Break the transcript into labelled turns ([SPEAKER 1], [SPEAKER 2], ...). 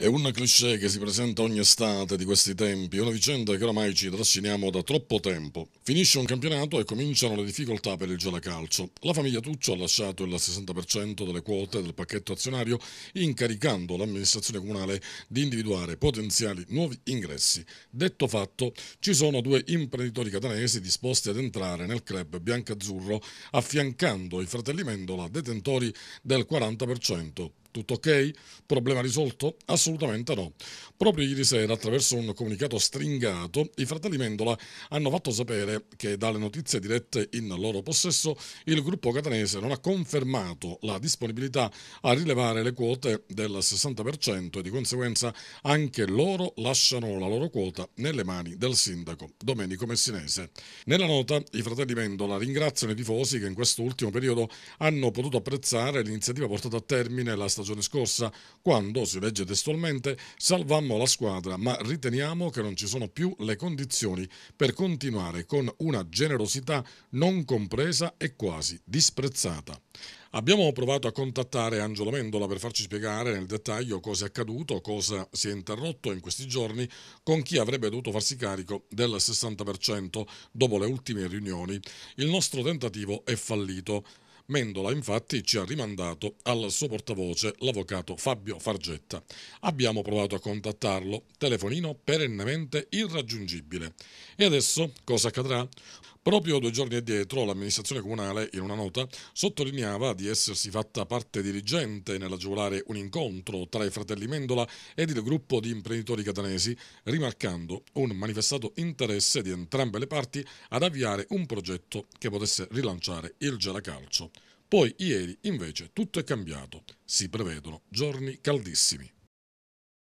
[SPEAKER 1] È un cliché che si presenta ogni estate di questi tempi, una vicenda che oramai ci trasciniamo da troppo tempo. Finisce un campionato e cominciano le difficoltà per il Gelacalcio. La famiglia Tuccio ha lasciato il 60% delle quote del pacchetto azionario, incaricando l'amministrazione comunale di individuare potenziali nuovi ingressi. Detto fatto, ci sono due imprenditori catanesi disposti ad entrare nel club biancazzurro, affiancando i fratelli Mendola, detentori del 40%. Tutto ok? Problema risolto? Assolutamente no. Proprio ieri sera, attraverso un comunicato stringato, i fratelli Mendola hanno fatto sapere che dalle notizie dirette in loro possesso il gruppo catanese non ha confermato la disponibilità a rilevare le quote del 60% e di conseguenza anche loro lasciano la loro quota nelle mani del sindaco Domenico Messinese. Nella nota i fratelli Mendola ringraziano i tifosi che in quest'ultimo periodo hanno potuto apprezzare l'iniziativa portata a termine la stagione scorsa, quando, si legge testualmente, salvammo la squadra, ma riteniamo che non ci sono più le condizioni per continuare con una generosità non compresa e quasi disprezzata. Abbiamo provato a contattare Angelo Mendola per farci spiegare nel dettaglio cosa è accaduto, cosa si è interrotto in questi giorni con chi avrebbe dovuto farsi carico del 60% dopo le ultime riunioni. Il nostro tentativo è fallito. Mendola infatti ci ha rimandato al suo portavoce, l'avvocato Fabio Fargetta. Abbiamo provato a contattarlo, telefonino perennemente irraggiungibile. E adesso cosa accadrà? Proprio due giorni addietro l'amministrazione comunale, in una nota, sottolineava di essersi fatta parte dirigente nell'agevolare un incontro tra i fratelli Mendola ed il gruppo di imprenditori catanesi, rimarcando un manifestato interesse di entrambe le parti ad avviare un progetto che potesse rilanciare il gelacalcio. Poi ieri invece tutto è cambiato, si prevedono giorni caldissimi.